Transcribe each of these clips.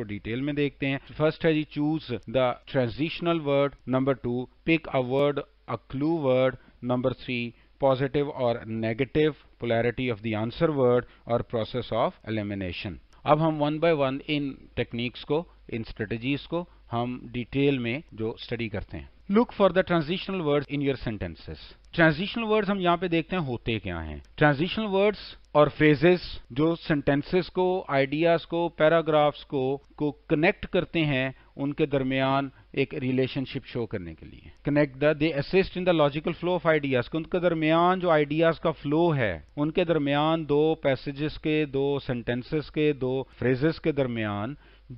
इसको डिटेल में देखते हैं फर्स्ट है जी choose the transitional word number two pick a word a clue word number three positive और negative polarity of the answer word और प्रोसेस ऑफ एलिमिनेशन अब हम वन बाय वन इन टेक्निक्स को इन स्ट्रेटेजीज को हम डिटेल में जो स्टडी करते हैं look for the transitional word in your sentences transitional words हम यहाँ पे देखते हैं होते क्या हैं ट्रांजिशनल वर्ड्स और फ्रेजेस जो सेंटेंसेस को आइडियाज को पैराग्राफ्स को को कनेक्ट करते हैं उनके दरमियान एक रिलेशनशिप शो करने के लिए connect the they assist in the logical flow of ideas उनके दरमियान जो आइडियाज का फ्लो है उनके दरमियान दो पैसेजेस के दो सेंटेंसेस के दो फ्रेजेस के दरमियान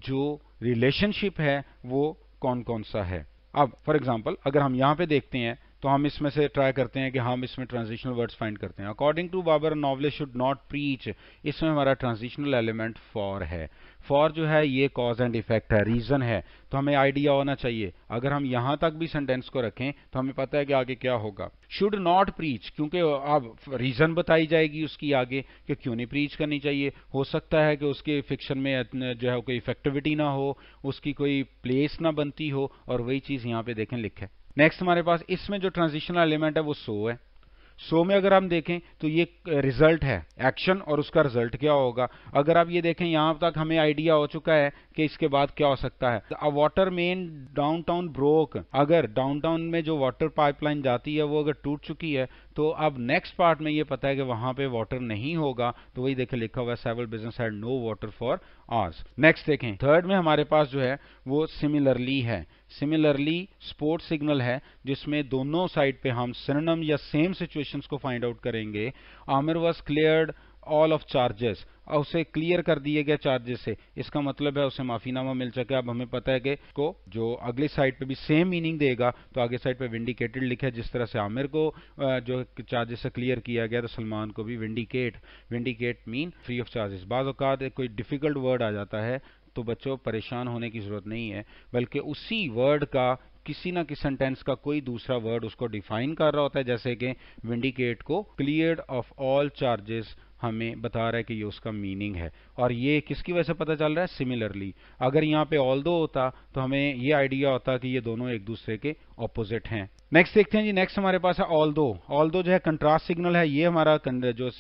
जो रिलेशनशिप है वो कौन कौन सा है अब फॉर एग्जाम्पल अगर हम यहाँ पे देखते हैं तो हम इसमें से ट्राई करते हैं कि हम इसमें ट्रांजिशनल वर्ड्स फाइंड करते हैं according to Babar novel should not preach इसमें हमारा ट्रांजिशनल एलिमेंट फॉर है फॉर जो है ये कॉज एंड इफेक्ट है रीज़न है तो हमें आइडिया होना चाहिए अगर हम यहाँ तक भी सेंटेंस को रखें तो हमें पता है कि आगे क्या होगा शुड नॉट प्रीच क्योंकि अब रीज़न बताई जाएगी उसकी आगे कि क्यों नहीं प्रीच करनी चाहिए हो सकता है कि उसके फिक्शन में जो है कोई इफेक्टिविटी ना हो उसकी कोई प्लेस ना बनती हो और वही चीज़ यहाँ पे देखें लिखे नेक्स्ट हमारे पास इसमें जो ट्रांजिशनल एलिमेंट है वो सो है सो में अगर हम देखें तो ये रिजल्ट है एक्शन और उसका रिजल्ट क्या होगा अगर आप ये देखें यहाँ तक हमें आइडिया हो चुका है कि इसके बाद क्या हो सकता है a water main downtown broke अगर डाउनटाउन में जो वाटर पाइपलाइन जाती है वो अगर टूट चुकी है तो अब नेक्स्ट पार्ट में ये पता है कि वहां पे वाटर नहीं होगा तो वही देखे लिखा हुआ है several business had no water for hours next देखें थर्ड में हमारे पास जो है वो सिमिलरली है सिमिलरली स्पोर्ट सिग्नल है जिसमें दोनों साइड पे हम सिनोनिम या सेम सिचुएशंस को फाइंड आउट करेंगे Aamir was cleared all of charges और उसे क्लियर कर दिए गए चार्जेस से इसका मतलब है उसे माफीनामा मिल है अब हमें पता है कि को जो अगली साइड पे भी सेम मीनिंग देगा तो आगे साइड पे विंडिकेटेड लिखे जिस तरह से आमिर को जो चार्जेस से क्लियर किया गया तो सलमान को भी vindicate vindicate mean free of charges बाद कोई डिफिकल्ट वर्ड आ जाता है तो बच्चों परेशान होने की जरूरत नहीं है बल्कि उसी वर्ड का किसी ना किसी सेंटेंस का कोई दूसरा वर्ड उसको डिफाइन कर रहा होता है जैसे कि विंडिकेट को क्लियर ऑफ ऑल चार्जेस हमें बता रहा है कि ये उसका मीनिंग है और ये किसकी वजह से पता चल रहा है सिमिलरली अगर यहाँ पे ऑल दो होता तो हमें ये आइडिया होता कि ये दोनों एक दूसरे के ऑपोजिट हैं नेक्स्ट देखते हैं जी नेक्स्ट हमारे पास है ऑल दो ऑल दो जो है कंट्रास्ट सिग्नल है ये हमारा जो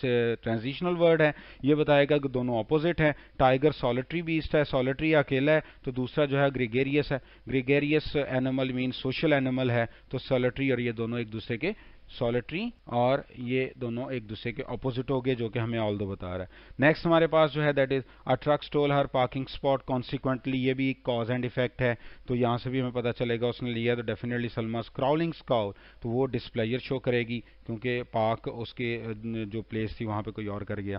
ट्रांजिशनल वर्ड है ये बताएगा कि दोनों ऑपोजिट है टाइगर सॉलिटरी बीस्ट है सॉलिटरी अकेला है तो दूसरा जो है ग्रिगेरियस है gregarious animal mean social animal है तो सॉलिटरी और ये दोनों एक दूसरे के सॉलिटरी और ये दोनों एक दूसरे के ऑपोजिट हो गए जो कि हमें ऑल दो बता रहा है नेक्स्ट हमारे पास जो है that is a truck stole her parking spot consequently ये भी कॉज एंड इफेक्ट है तो यहाँ से भी हमें पता चलेगा उसने लिया तो डेफिनेटली सलमा क्राउलिंग स्काउ तो वो डिस्प्लेयर शो करेगी क्योंकि पाक उसके जो प्लेस थी वहाँ पे कोई और कर गया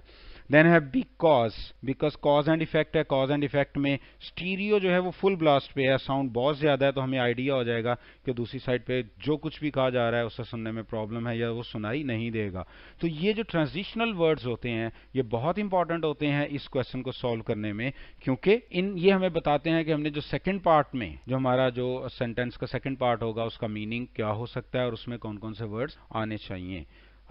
देन है because because cause and effect है कॉज एंड इफेक्ट में स्टीरियो जो है वो फुल ब्लास्ट पे है साउंड बहुत ज़्यादा है तो हमें आइडिया हो जाएगा कि दूसरी साइड पे जो कुछ भी कहा जा रहा है उससे सुनने में प्रॉब्लम है या वो सुनाई नहीं देगा तो ये जो ट्रांजिशनल वर्ड्स होते हैं ये बहुत इंपॉर्टेंट होते हैं इस क्वेश्चन को सॉल्व करने में क्योंकि इन ये हमें बताते हैं कि हमने जो सेकेंड पार्ट में जो हमारा जो सेंटेंस का सेकेंड पार्ट होगा उसका मीनिंग क्या हो सकता है और उसमें कौन कौन से वर्ड्स आने चाहिए चाहिए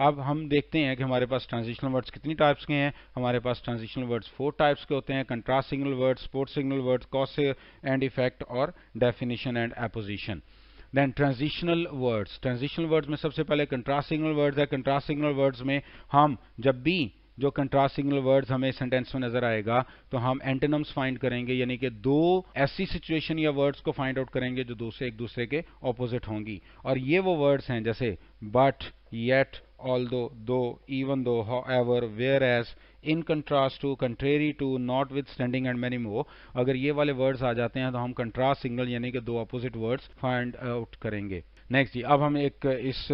अब हम देखते हैं कि हमारे पास ट्रांजिशनल वर्ड्स कितनी टाइप्स के हैं हमारे पास ट्रांजिशनल वर्ड्स फोर टाइप्स के होते हैं contrast signal words sport signal words cause and effect और definition and apposition then transitional words transitional words में सबसे पहले कंट्रास्ट सिग्नल वर्ड्स है कंट्रास्ट सिग्नल वर्ड्स में हम जब भी जो कंट्रास्ट सिग्नल वर्ड्स हमें सेंटेंस में नजर आएगा तो हम एंटेनम्स फाइंड करेंगे यानी कि दो ऐसी सिचुएशन या वर्ड्स को फाइंड आउट करेंगे जो दूसरे एक दूसरे के ऑपोजिट होंगी और ये वो वर्ड्स हैं जैसे बट येट ऑल दो though even though ever where as in contrast to contrary to notwithstanding and many more अगर ये वाले वर्ड्स आ जाते हैं तो हम कंट्रास्ट सिग्नल यानी कि दो अपोजिट वर्ड्स फाइंड आउट करेंगे नेक्स्ट जी अब हम एक इस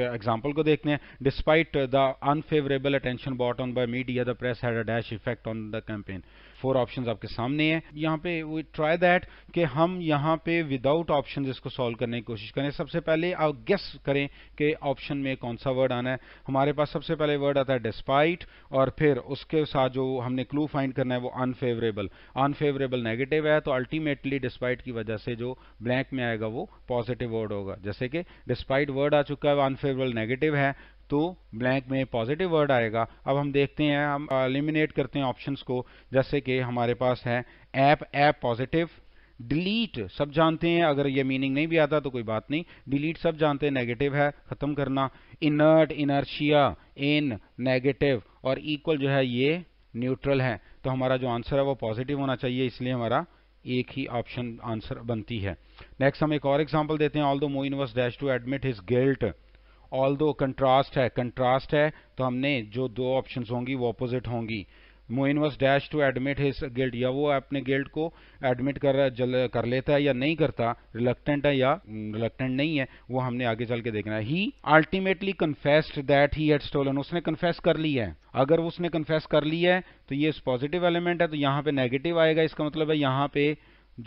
एग्जाम्पल को देखते हैं despite the unfavourable attention bought on by media the press had a dash effect on the campaign four options आपके सामने है यहाँ पे वी ट्राई दैट कि हम यहाँ पे विदाउट ऑप्शंस इसको सॉल्व करने की कोशिश करें सबसे पहले आप गेस करें कि ऑप्शन में कौन सा वर्ड आना है हमारे पास सबसे पहले वर्ड आता है डिस्पाइट और फिर उसके साथ जो हमने क्लू फाइंड करना है वो अनफेवरेबल अनफेवरेबल नेगेटिव है तो अल्टीमेटली डिस्पाइट की वजह से जो ब्लैंक में आएगा वो पॉजिटिव वर्ड होगा जैसे कि डिस्पाइट वर्ड आ चुका है वो अनफेवरेबल नेगेटिव है तो ब्लैंक में पॉजिटिव वर्ड आएगा अब हम देखते हैं हम एलिमिनेट uh, करते हैं ऑप्शंस को जैसे कि हमारे पास है ऐप ऐप पॉजिटिव डिलीट सब जानते हैं अगर ये मीनिंग नहीं भी आता तो कोई बात नहीं डिलीट सब जानते हैं नेगेटिव है खत्म करना इनर्ट इनर्शिया इन नेगेटिव और इक्वल जो है ये न्यूट्रल है तो हमारा जो आंसर है वो पॉजिटिव होना चाहिए इसलिए हमारा एक ही ऑप्शन आंसर बनती है नेक्स्ट हम एक और एग्जांपल देते हैं although Moin was dash to admit his guilt although contrast है कंट्रास्ट है तो हमने जो दो ऑप्शंस होंगी वो अपोजिट होंगी Moin was dash to admit his guilt या वो अपने गिल्ड को एडमिट कर जल, कर लेता है या नहीं करता रिलक्टेंट है या रिलक्टेंट हम्म, नहीं है वो हमने आगे चल के देखना है he ultimately confessed that he had stolen उसने कन्फेस कर ली है अगर उसने कन्फेस कर ली है तो ये पॉजिटिव एलिमेंट है तो यहाँ पे नेगेटिव आएगा इसका मतलब है यहाँ पे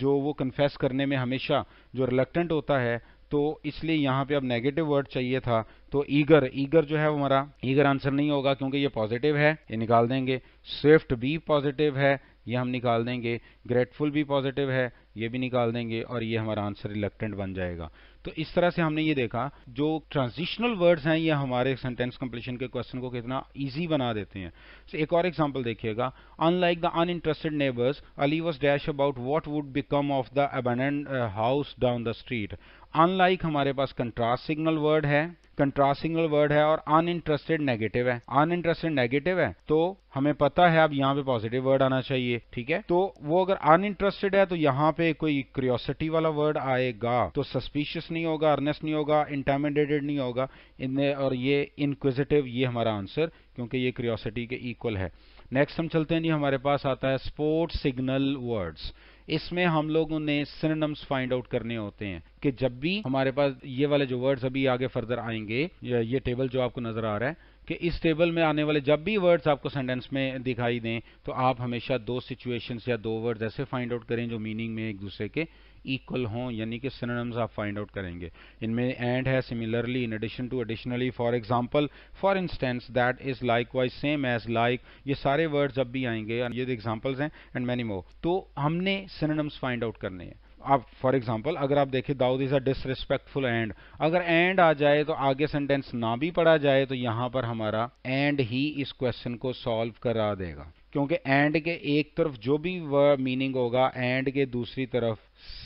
जो वो कन्फेस करने में हमेशा जो रिलक्टेंट होता है तो इसलिए यहाँ पे अब नेगेटिव वर्ड चाहिए था तो ईगर ईगर जो है वो हमारा ईगर आंसर नहीं होगा क्योंकि ये पॉजिटिव है ये निकाल देंगे स्विफ्ट भी पॉजिटिव है ये हम निकाल देंगे ग्रेटफुल भी पॉजिटिव है ये भी निकाल देंगे और ये हमारा आंसर रिलेक्टेंट बन जाएगा तो इस तरह से हमने ये देखा जो ट्रांजिशनल वर्ड्स हैं ये हमारे सेंटेंस कंप्लीशन के क्वेश्चन को कितना इजी बना देते हैं so, एक और एग्जांपल देखिएगा unlike the uninterested neighbours Ali was dash about what would become of the abandoned house down the street unlike हमारे पास कंट्रास्ट सिग्नल वर्ड है कंट्रास्ट सिग्नल वर्ड है और अनइंटरेस्टेड नेगेटिव है अनइंटरेस्टेड नेगेटिव है तो हमें पता है अब यहाँ पे पॉजिटिव वर्ड आना चाहिए ठीक है तो वो अगर अनइंटरेस्टेड है तो यहाँ पे कोई क्रियोसिटी वाला वर्ड आएगा तो सस्पिशियस नहीं होगा अर्नेस्ट नहीं होगा इंटेमिडेटेड नहीं होगा इनमें और ये इनक्विजिटिव ये हमारा आंसर क्योंकि ये क्रियोसिटी के इक्वल है नेक्स्ट हम चलते हैं जी हमारे पास आता है स्पोर्ट सिग्नल वर्ड्स इसमें हम लोगों ने सिनेम्स फाइंड आउट करने होते हैं कि जब भी हमारे पास ये वाले जो वर्ड्स अभी आगे फर्दर आएंगे ये टेबल जो आपको नजर आ रहा है कि इस टेबल में आने वाले जब भी वर्ड्स आपको सेंटेंस में दिखाई दें तो आप हमेशा दो सिचुएशंस या दो वर्ड्स ऐसे फाइंड आउट करें जो मीनिंग में एक दूसरे के इक्वल हों यानी कि सिनोनिम्स आप फाइंड आउट करेंगे इनमें एंड है similarly in addition to additionally for example for instance that is likewise same as like ये सारे वर्ड्स जब भी आएंगे ये एग्जाम्पल्स हैं एंड मैनी मोर तो हमने सिनोनिम्स फाइंड आउट करने हैं आप फॉर एग्जाम्पल अगर आप देखिए Dawood is a disrespectful and अगर एंड आ जाए तो आगे सेंटेंस ना भी पढ़ा जाए तो यहाँ पर हमारा एंड ही इस क्वेश्चन को सॉल्व करा देगा क्योंकि एंड के एक तरफ जो भी मीनिंग होगा एंड के दूसरी तरफ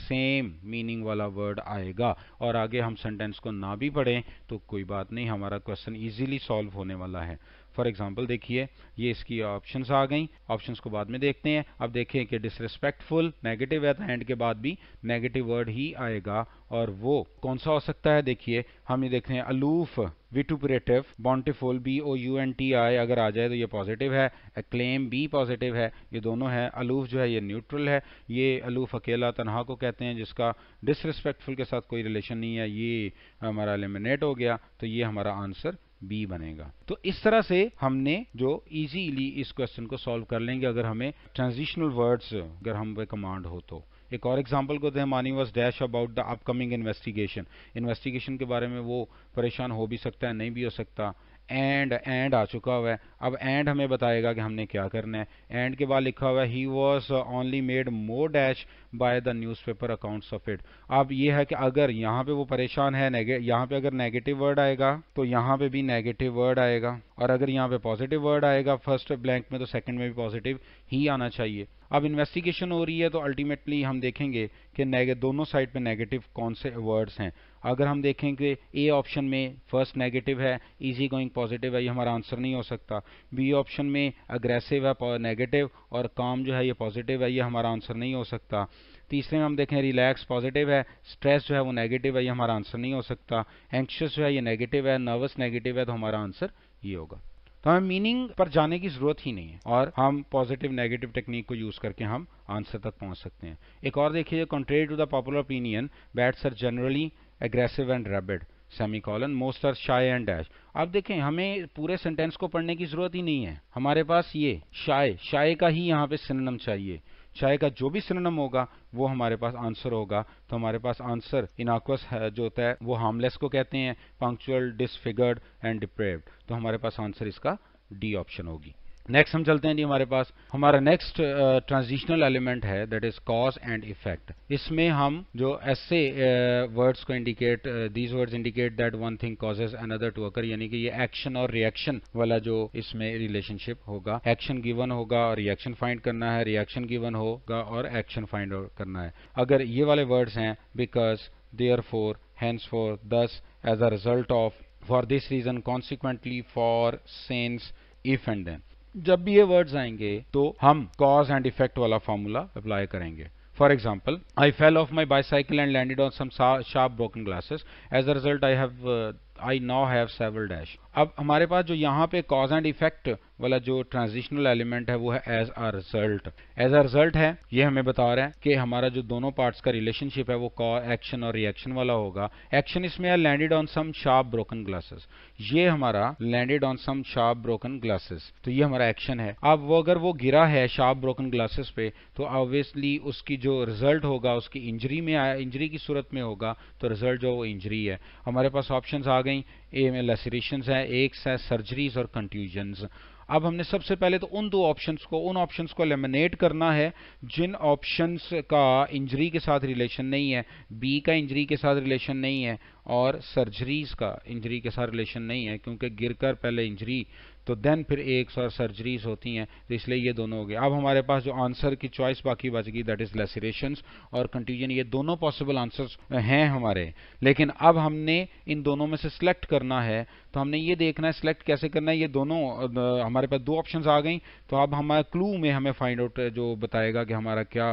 सेम मीनिंग वाला वर्ड आएगा और आगे हम सेंटेंस को ना भी पढ़ें तो कोई बात नहीं हमारा क्वेश्चन इजीली सॉल्व होने वाला है फॉर एग्जाम्पल देखिए ये इसकी ऑप्शन आ गई ऑप्शन को बाद में देखते हैं अब देखें कि डिसरिस्पेक्टफुल नेगेटिव तो एंड के बाद भी नेगेटिव वर्ड ही आएगा और वो कौन सा हो सकता है देखिए हम ये देखते हैं aloof vituperative bountiful B O U N T I अगर आ जाए तो ये पॉजिटिव है अक्लेम बी पॉजिटिव है ये दोनों है अलूफ जो है ये न्यूट्रल है ये अलूफ अकेला तनहा को कहते हैं जिसका डिसरिस्पेक्टफुल के साथ कोई रिलेशन नहीं है ये हमारा एलिमिनेट हो गया तो ये हमारा आंसर बी बनेगा तो इस तरह से हमने जो इजीली इस क्वेश्चन को सॉल्व कर लेंगे अगर हमें ट्रांजिशनल वर्ड्स अगर हम वे कमांड हो तो एक और एग्जाम्पल को दें Mani was dash about the upcoming investigation investigation के बारे में वो परेशान हो भी सकता है नहीं भी हो सकता एंड एंड आ चुका हुआ है अब एंड हमें बताएगा कि हमने क्या करना है एंड के बाद लिखा हुआ है he was only made more dash by the newspaper accounts of it अब ये है कि अगर यहाँ पे वो परेशान है यहाँ पे अगर नेगेटिव वर्ड आएगा तो यहाँ पे भी नेगेटिव वर्ड आएगा और अगर यहाँ पे पॉजिटिव वर्ड आएगा फर्स्ट ब्लैंक में तो सेकेंड में भी पॉजिटिव ही आना चाहिए अब इन्वेस्टिगेशन हो रही है तो अल्टीमेटली हम देखेंगे कि दोनों साइड पे नेगेटिव कौन से वर्ड्स हैं अगर हम देखें कि ए ऑप्शन में फर्स्ट नेगेटिव है इजी गोइंग पॉजिटिव है ये हमारा आंसर नहीं हो सकता बी ऑप्शन में अग्रेसिव है नेगेटिव और काम जो है ये पॉजिटिव है ये हमारा आंसर नहीं हो सकता तीसरे में हम देखें रिलैक्स पॉजिटिव है स्ट्रेस जो है वो नेगेटिव है ये हमारा आंसर नहीं हो सकता एंक्शस जो है ये नेगेटिव है नर्वस नेगेटिव है तो हमारा आंसर ये होगा तो हमें मीनिंग पर जाने की जरूरत ही नहीं है और हम पॉजिटिव नेगेटिव टेक्निक को यूज करके हम आंसर तक पहुंच सकते हैं एक और देखिए contrary to the popular opinion bats are generally aggressive and rabid colon most are shy and dash अब देखें हमें पूरे सेंटेंस को पढ़ने की जरूरत ही नहीं है हमारे पास ये शाय शाय का ही यहाँ पे सिनम चाहिए चाय का जो भी सिनोनम होगा वो हमारे पास आंसर होगा तो हमारे पास आंसर इनाक्वस जो होता है वो हार्मलेस को कहते हैं पंक्चुअल डिसफिगर्ड एंड डिप्रेव्ड तो हमारे पास आंसर इसका डी ऑप्शन होगी नेक्स्ट हम चलते हैं जी हमारे पास हमारा नेक्स्ट ट्रांजिशनल एलिमेंट है that is cause and effect इसमें हम जो ऐसे वर्ड्स uh, को indicate these words indicate that one thing causes another to occur यानी कि ये एक्शन और रिएक्शन वाला जो इसमें रिलेशनशिप होगा एक्शन गिवन होगा और रिएक्शन फाइंड करना है रिएक्शन गिवन होगा और एक्शन फाइंड करना है अगर ये वाले वर्ड्स हैं because therefore hence for thus as a result of for this reason consequently for since if and then जब भी ये वर्ड्स आएंगे तो हम कॉज एंड इफेक्ट वाला फॉर्मूला अप्लाई करेंगे for example I fell off my bicycle and landed on some sharp broken glasses as a result I have I now have several dash अब हमारे पास जो यहाँ पे कॉज एंड इफेक्ट वाला जो ट्रांजिशनल एलिमेंट है वो है as a result as a result है ये हमें बता रहा है कि हमारा जो दोनों पार्ट्स का रिलेशनशिप है वो कॉ एक्शन और रिएक्शन वाला होगा एक्शन इसमें है landed on some sharp broken glasses ये हमारा landed on some sharp broken glasses तो ये हमारा एक्शन है अब वो अगर वो गिरा है शार्प ब्रोकन ग्लासेस पे तो ऑब्वियसली उसकी जो रिजल्ट होगा उसकी इंजरी में इंजरी की सूरत में होगा तो रिजल्ट जो वो इंजरी है हमारे पास ऑप्शन आ गई ए में लेसरेशन है एक्स है सर्जरीज और कंट्यूजन्स अब हमने सबसे पहले तो उन दो ऑप्शंस को उन ऑप्शंस को एलिमिनेट करना है जिन ऑप्शंस का इंजरी के साथ रिलेशन नहीं है बी का इंजरी के साथ रिलेशन नहीं है और सर्जरीज का इंजरी के साथ रिलेशन नहीं है क्योंकि गिरकर पहले इंजरी तो देन फिर एक और सर्जरीज होती हैं तो इसलिए ये दोनों हो गए अब हमारे पास जो आंसर की चॉइस बाकी बच गई दैट इज़ लेसरेशन और कंट्यूजन ये दोनों पॉसिबल आंसर्स हैं हमारे लेकिन अब हमने इन दोनों में से सिलेक्ट करना है तो हमने ये देखना है सिलेक्ट कैसे करना है ये दोनों हमारे पास दो ऑप्शंस आ गई तो अब हमारे क्लू में हमें फाइंड आउट जो बताएगा कि हमारा क्या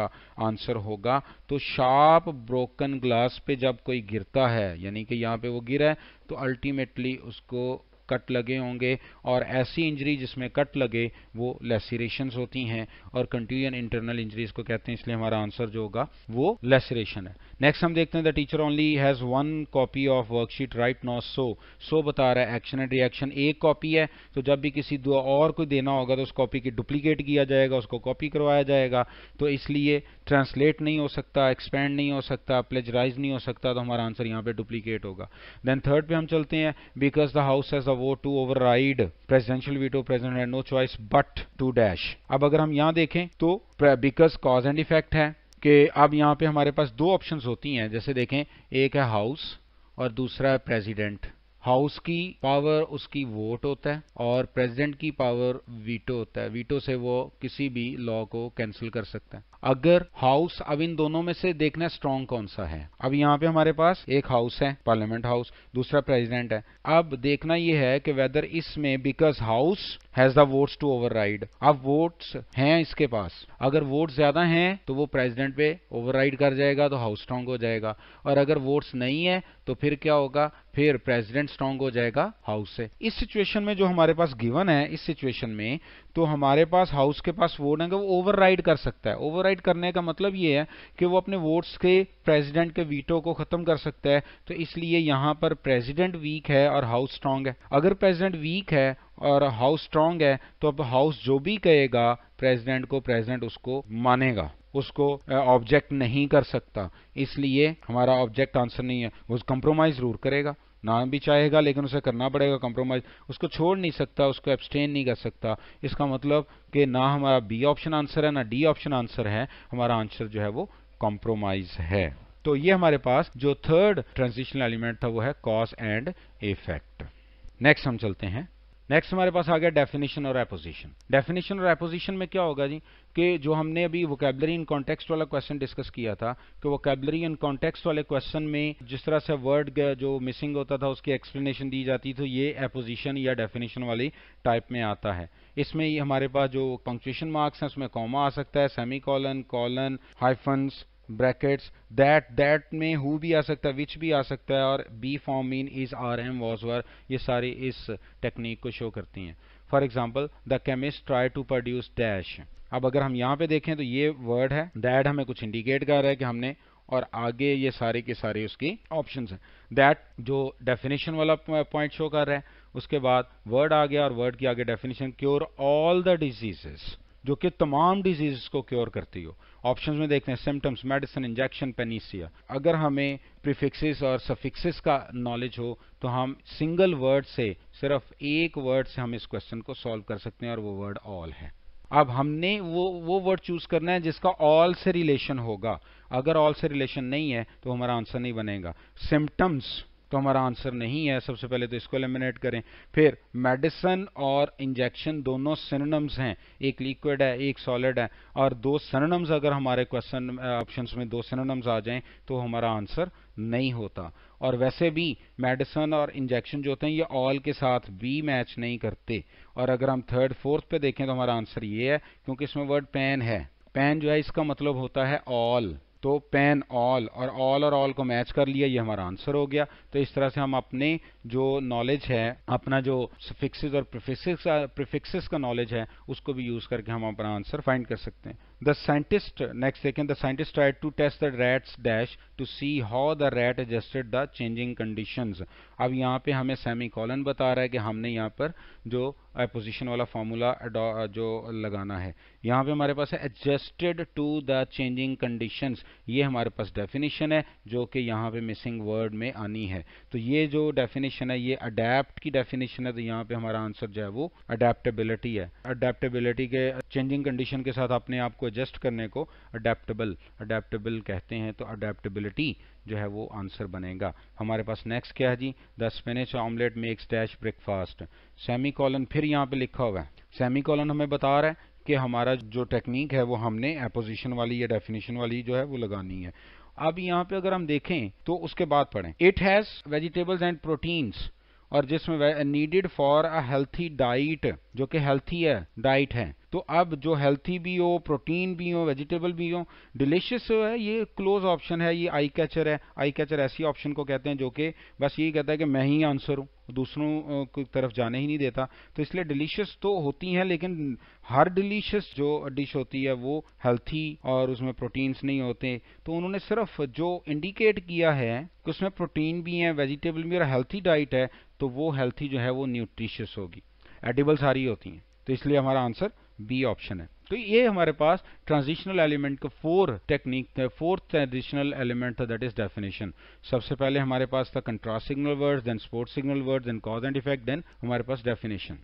आंसर होगा तो शार्प ब्रोकन ग्लास पे जब कोई गिरता है यानी कि यहाँ पे वो गिरा है तो अल्टीमेटली उसको कट लगे होंगे और ऐसी इंजरी जिसमें कट लगे वो लेसरेशंस होती हैं और कंटिन्यून इंटरनल इंजरीज को कहते हैं इसलिए हमारा आंसर जो होगा वो लेसरेशन है नेक्स्ट हम देखते हैं the teacher only has one copy of worksheet right now so so बता रहा है एक्शन एंड रिएक्शन एक कॉपी है तो जब भी किसी दो और कोई देना होगा तो उस कॉपी की डुप्लीकेट किया जाएगा उसको कॉपी करवाया जाएगा तो इसलिए ट्रांसलेट नहीं हो सकता एक्सपेंड नहीं हो सकता प्लेजराइज नहीं हो सकता तो हमारा आंसर यहाँ पे डुप्लीकेट होगा देन थर्ड पे हम चलते हैं because the house has a vote to override presidential veto present है no choice but to dash अब अगर हम यहाँ देखें तो बिकॉज कॉज एंड इफेक्ट है कि अब यहाँ पे हमारे पास दो ऑप्शन होती हैं जैसे देखें एक है हाउस और दूसरा है प्रेजिडेंट हाउस की पावर उसकी वोट होता है और प्रेसिडेंट की पावर वीटो होता है वीटो से वो किसी भी लॉ को कैंसिल कर सकता है अगर हाउस अब इन दोनों में से देखना स्ट्रॉन्ग कौन सा है अब यहाँ पे हमारे पास एक हाउस है पार्लियामेंट हाउस दूसरा प्रेसिडेंट है अब देखना यह है कि वेदर इसमें because house has the votes to override अब वोट्स हैं इसके पास अगर वोट ज्यादा हैं तो वो प्रेसिडेंट पे ओवरराइड कर जाएगा तो हाउस स्ट्रांग हो जाएगा और अगर वोट्स नहीं है तो फिर क्या होगा फिर प्रेसिडेंट स्ट्रांग हो जाएगा हाउस से इस सिचुएशन में जो हमारे पास गिवन है इस सिचुएशन में तो हमारे पास हाउस के पास वोट है तो वो ओवरराइड कर सकता है ओवरराइड करने का मतलब ये है कि वो अपने वोट्स के प्रेसिडेंट के वीटो को खत्म कर सकता है तो इसलिए यहाँ पर प्रेसिडेंट वीक है और हाउस स्ट्रांग है अगर प्रेसिडेंट वीक है और हाउस स्ट्रांग है तो अब हाउस जो भी कहेगा प्रेसिडेंट को प्रेसिडेंट उसको मानेगा उसको ऑब्जेक्ट नहीं कर सकता इसलिए हमारा ऑब्जेक्ट आंसर नहीं है वो कंप्रोमाइज जरूर करेगा ना भी चाहेगा लेकिन उसे करना पड़ेगा कंप्रोमाइज उसको छोड़ नहीं सकता उसको एब्सटेन नहीं कर सकता इसका मतलब कि ना हमारा बी ऑप्शन आंसर है ना डी ऑप्शन आंसर है हमारा आंसर जो है वो कॉम्प्रोमाइज है तो ये हमारे पास जो थर्ड ट्रांजिशनल एलिमेंट था वो है कॉज एंड इफेक्ट नेक्स्ट हम चलते हैं नेक्स्ट हमारे पास आ गया डेफिनेशन और एपोजिशन डेफिनेशन और एपोजिशन में क्या होगा जी कि जो हमने अभी वोकेबलरी इन कॉन्टेक्स्ट वाला क्वेश्चन डिस्कस किया था कि वोकेबलरी इन कॉन्टेक्स्ट वाले क्वेश्चन में जिस तरह से वर्ड जो मिसिंग होता था उसकी एक्सप्लेनेशन दी जाती तो ये एपोजिशन या डेफिनेशन वाली टाइप में आता है इसमें हमारे पास जो पंक्चुएशन मार्क्स हैं उसमें कॉमा आ सकता है semicolon colon hyphens brackets that that में हु भी आ सकता है विच भी आ सकता है और be form mean is are am was were ये सारी इस टेक्निक को शो करती हैं for example the chemist try to produce dash अब अगर हम यहाँ पे देखें तो ये वर्ड है दैट हमें कुछ इंडिकेट कर रहा है कि हमने और आगे ये सारे के सारे उसकी ऑप्शन हैं दैट जो डेफिनेशन वाला पॉइंट शो कर रहा है उसके बाद वर्ड आ गया और वर्ड के आगे definition cure all the diseases जो कि तमाम डिजीज को क्योर करती हो ऑप्शन में देखते हैं सिम्टम्स मेडिसिन इंजेक्शन पेनीसिया अगर हमें प्रिफिक्सिस और सफिक्सेस का नॉलेज हो तो हम सिंगल वर्ड से सिर्फ एक वर्ड से हम इस क्वेश्चन को सॉल्व कर सकते हैं और वो वर्ड ऑल है अब हमने वो वो वर्ड चूज करना है जिसका ऑल से रिलेशन होगा अगर ऑल से रिलेशन नहीं है तो हमारा आंसर नहीं बनेगा सिम्टम्स तो हमारा आंसर नहीं है सबसे पहले तो इसको एलिमिनेट करें फिर मेडिसन और इंजेक्शन दोनों सिनोनम्स हैं एक लिक्विड है एक सॉलिड है और दो सिनोनम्स अगर हमारे क्वेश्चन ऑप्शंस में दो सिनोनम्स आ जाएं तो हमारा आंसर नहीं होता और वैसे भी मेडिसन और इंजेक्शन जो होते हैं ये ऑल के साथ भी मैच नहीं करते और अगर हम थर्ड फोर्थ पे देखें तो हमारा आंसर ये है क्योंकि इसमें वर्ड पेन है पैन जो है इसका मतलब होता है ऑल तो पेन ऑल और ऑल और ऑल को मैच कर लिया ये हमारा आंसर हो गया तो इस तरह से हम अपने जो नॉलेज है अपना जो सफिक्सिस और प्रिफिक्सिस प्रिफिक्सिस का नॉलेज है उसको भी यूज करके हम अपना आंसर फाइंड कर सकते हैं द साइंटिस्ट नेक्स्ट देखें the scientist tried to test the rats dash to see how the rat adjusted the changing condition अब यहाँ पे हमें सेमी कॉलन बता रहा है कि हमने यहाँ पर जो अपोजिशन वाला फॉर्मूला जो लगाना है यहाँ पे हमारे पास है adjusted to the changing condition ये हमारे पास डेफिनेशन है जो कि यहाँ पे मिसिंग वर्ड में आनी है तो ये जो डेफिनेशन डेफिनेशन है ये अडेप्ट की डेफिनेशन है तो यहाँ पे हमारा आंसर जो है वो अडेप्टेबिलिटी है अडेप्टेबिलिटी के चेंजिंग कंडीशन के साथ अपने आप को एडजस्ट करने को अडेप्टेबल अडेप्टेबल कहते हैं तो अडेप्टेबिलिटी जो है वो आंसर बनेगा हमारे पास नेक्स्ट क्या है जी the Spanish omelette makes dash breakfast semicolon फिर यहाँ पे लिखा हुआ है सेमी कॉलन हमें बता रहा है कि हमारा जो टेक्निक है वो हमने एपोजिशन वाली या डेफिनेशन वाली जो है वो लगानी है अब यहाँ पे अगर हम देखें तो उसके बाद पढ़ें it has vegetables and proteins और जिसमें needed for a healthy diet जो कि हेल्थी है डाइट है तो अब जो हेल्थी भी हो प्रोटीन भी हो वेजिटेबल भी हो डिलीशियस है ये क्लोज ऑप्शन है ये आई कैचर है आई कैचर ऐसी ऑप्शन को कहते हैं जो कि बस यही कहता है कि मैं ही आंसर हूँ दूसरों की तरफ जाने ही नहीं देता तो इसलिए डिलीशियस तो होती हैं लेकिन हर डिलीशियस जो डिश होती है वो हेल्थी और उसमें प्रोटीन्स नहीं होते तो उन्होंने सिर्फ जो इंडिकेट किया है कि उसमें प्रोटीन भी है वेजिटेबल भी और हेल्थी डाइट है तो वो हेल्थी जो है वो न्यूट्रिशियस होगी एडिबल सारी होती हैं तो इसलिए हमारा आंसर बी ऑप्शन है तो ये हमारे पास ट्रांजिशनल एलिमेंट का four technique fourth transitional element था दैट इज डेफिनेशन सबसे पहले हमारे पास था contrast signal words then support signal words then cause and effect then हमारे पास डेफिनेशन